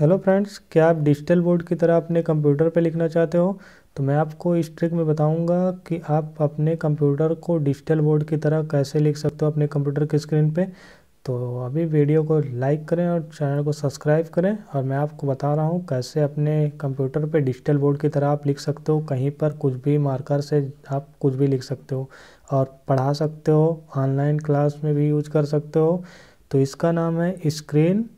hello friends क्या आप digital board की तरह अपने कंप्यूटर पर लिखना चाहते हो तो मैं आपको इस ट्रिक में बताऊंगा कि आप अपने कंप्यूटर को डिजिटल बोर्ड की तरह कैसे लिख सकते हो अपने कंप्यूटर की स्क्रीन पे तो अभी वीडियो को लाइक करें और चैनल को सब्सक्राइब करें और मैं आपको बता रहा हूँ कैसे अपने कंप्यूटर पर डिजिटल बोर्ड की तरह आप लिख सकते हो कहीं पर कुछ भी मार्कर से आप कुछ भी लिख सकते हो और पढ़ा सकते हो ऑनलाइन क्लास में भी यूज कर सकते हो तो इसका नाम है स्क्रीन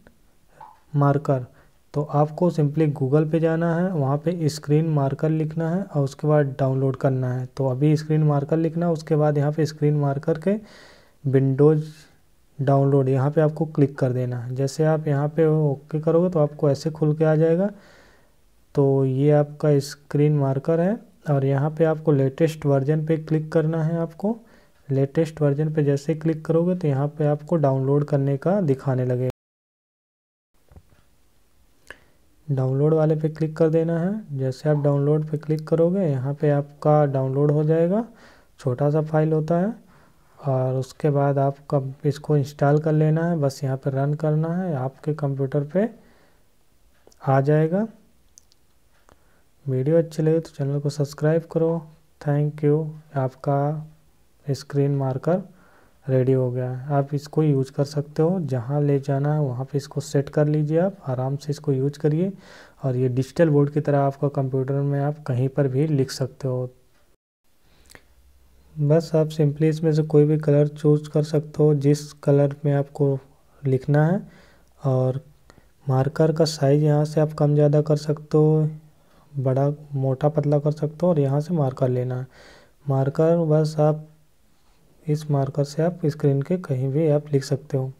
मार्कर तो आपको सिंपली गूगल पे जाना है वहाँ पे स्क्रीन मार्कर लिखना है और उसके बाद डाउनलोड करना है तो अभी स्क्रीन मार्कर लिखना है उसके बाद यहाँ पे स्क्रीन मार्कर के विंडोज डाउनलोड यहाँ पे आपको क्लिक कर देना है जैसे आप यहाँ पे ओके करोगे तो आपको ऐसे खुल के आ जाएगा तो ये आपका स्क्रीन मार्कर है और यहाँ पर आपको लेटेस्ट वर्जन पे क्लिक करना है आपको लेटेस्ट वर्जन पर जैसे क्लिक करोगे तो यहाँ पर आपको डाउनलोड करने का दिखाने लगेगा डाउनलोड वाले पे क्लिक कर देना है जैसे आप डाउनलोड पे क्लिक करोगे यहाँ पे आपका डाउनलोड हो जाएगा छोटा सा फाइल होता है और उसके बाद आपका इसको इंस्टॉल कर लेना है बस यहाँ पे रन करना है आपके कंप्यूटर पे आ जाएगा वीडियो अच्छी लगे तो चैनल को सब्सक्राइब करो थैंक यू आपका स्क्रीन मार्कर रेडी हो गया है आप इसको यूज कर सकते हो जहाँ ले जाना है वहाँ पे इसको सेट कर लीजिए आप आराम से इसको यूज करिए और ये डिजिटल बोर्ड की तरह आपका कंप्यूटर में आप कहीं पर भी लिख सकते हो बस आप सिंपली इसमें से कोई भी कलर चूज कर सकते हो जिस कलर में आपको लिखना है और मार्कर का साइज़ यहाँ से आप कम ज़्यादा कर सकते हो बड़ा मोटा पतला कर सकते हो और यहाँ से मार्कर लेना है मार्कर बस आप इस मार्कर से आप स्क्रीन के कहीं भी आप लिख सकते हो